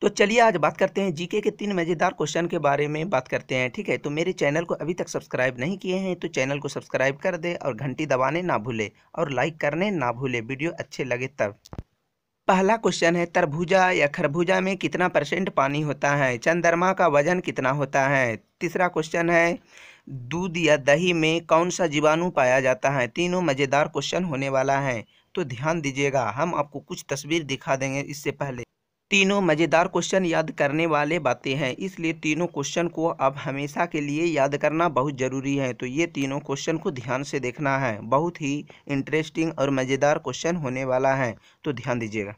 तो चलिए आज बात करते हैं जीके के तीन मज़ेदार क्वेश्चन के बारे में बात करते हैं ठीक है तो मेरे चैनल को अभी तक सब्सक्राइब नहीं किए हैं तो चैनल को सब्सक्राइब कर दे और घंटी दबाने ना भूले और लाइक करने ना भूले वीडियो अच्छे लगे तब पहला क्वेश्चन है तरबूजा या खरबूजा में कितना परसेंट पानी होता है चंद्रमा का वजन कितना होता है तीसरा क्वेश्चन है दूध या दही में कौन सा जीवाणु पाया जाता है तीनों मज़ेदार क्वेश्चन होने वाला है तो ध्यान दीजिएगा हम आपको कुछ तस्वीर दिखा देंगे इससे पहले तीनों मज़ेदार क्वेश्चन याद करने वाले बातें हैं इसलिए तीनों क्वेश्चन को अब हमेशा के लिए याद करना बहुत ज़रूरी है तो ये तीनों क्वेश्चन को ध्यान से देखना है बहुत ही इंटरेस्टिंग और मज़ेदार क्वेश्चन होने वाला है तो ध्यान दीजिएगा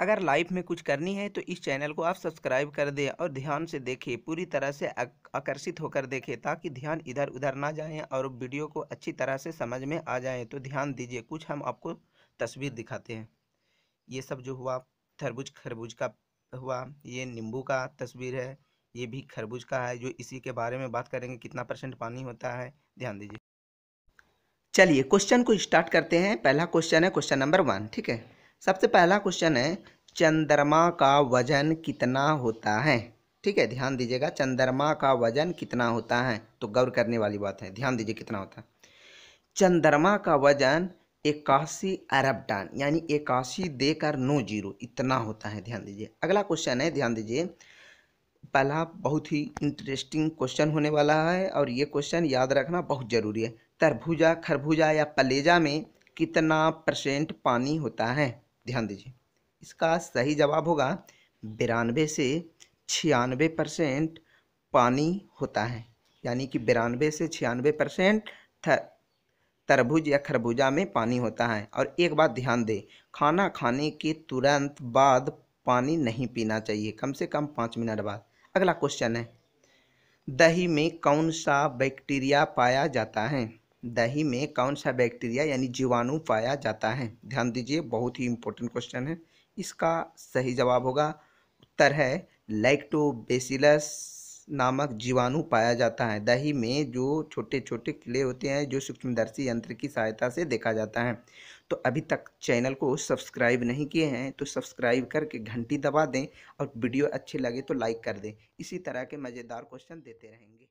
अगर लाइफ में कुछ करनी है तो इस चैनल को आप सब्सक्राइब कर दें और ध्यान से देखें पूरी तरह से आकर्षित होकर देखें ताकि ध्यान इधर उधर ना जाए और वीडियो को अच्छी तरह से समझ में आ जाए तो ध्यान दीजिए कुछ हम आपको तस्वीर दिखाते हैं ये सब जो हुआ तरबूज खरबूज का हुआ ये नींबू का तस्वीर है ये भी खरबूज का है जो इसी के बारे में बात करेंगे कितना परसेंट पानी होता है ध्यान दीजिए चलिए क्वेश्चन को स्टार्ट करते हैं पहला क्वेश्चन है क्वेश्चन नंबर वन ठीक है सबसे पहला क्वेश्चन है चंद्रमा का वजन कितना होता है ठीक है ध्यान दीजिएगा चंद्रमा का वजन कितना होता है तो गौर करने वाली बात है ध्यान दीजिए कितना होता है चंद्रमा का वजन इक्यासी अरब डान यानी इक्यासी देकर नौ जीरो इतना होता है ध्यान दीजिए अगला क्वेश्चन है ध्यान दीजिए पहला बहुत ही इंटरेस्टिंग क्वेश्चन होने वाला है और ये क्वेश्चन याद रखना बहुत ज़रूरी है तरभुजा खरबूजा या पलेजा में कितना परसेंट पानी होता है ध्यान दीजिए इसका सही जवाब होगा बिरानवे से छियानवे परसेंट पानी होता है यानी कि बिरानवे से छियानवे परसेंट तरबूज या खरबूजा में पानी होता है और एक बात ध्यान दें खाना खाने के तुरंत बाद पानी नहीं पीना चाहिए कम से कम पाँच मिनट बाद अगला क्वेश्चन है दही में कौन सा बैक्टीरिया पाया जाता है दही में कौन सा बैक्टीरिया यानी जीवाणु पाया जाता है ध्यान दीजिए बहुत ही इंपॉर्टेंट क्वेश्चन है इसका सही जवाब होगा उत्तर है लैक्टोबेसिलस नामक जीवाणु पाया जाता है दही में जो छोटे छोटे किले होते हैं जो सूक्ष्मदर्शी यंत्र की सहायता से देखा जाता है तो अभी तक चैनल को सब्सक्राइब नहीं किए हैं तो सब्सक्राइब करके घंटी दबा दें और वीडियो अच्छे लगे तो लाइक कर दें इसी तरह के मज़ेदार क्वेश्चन देते रहेंगे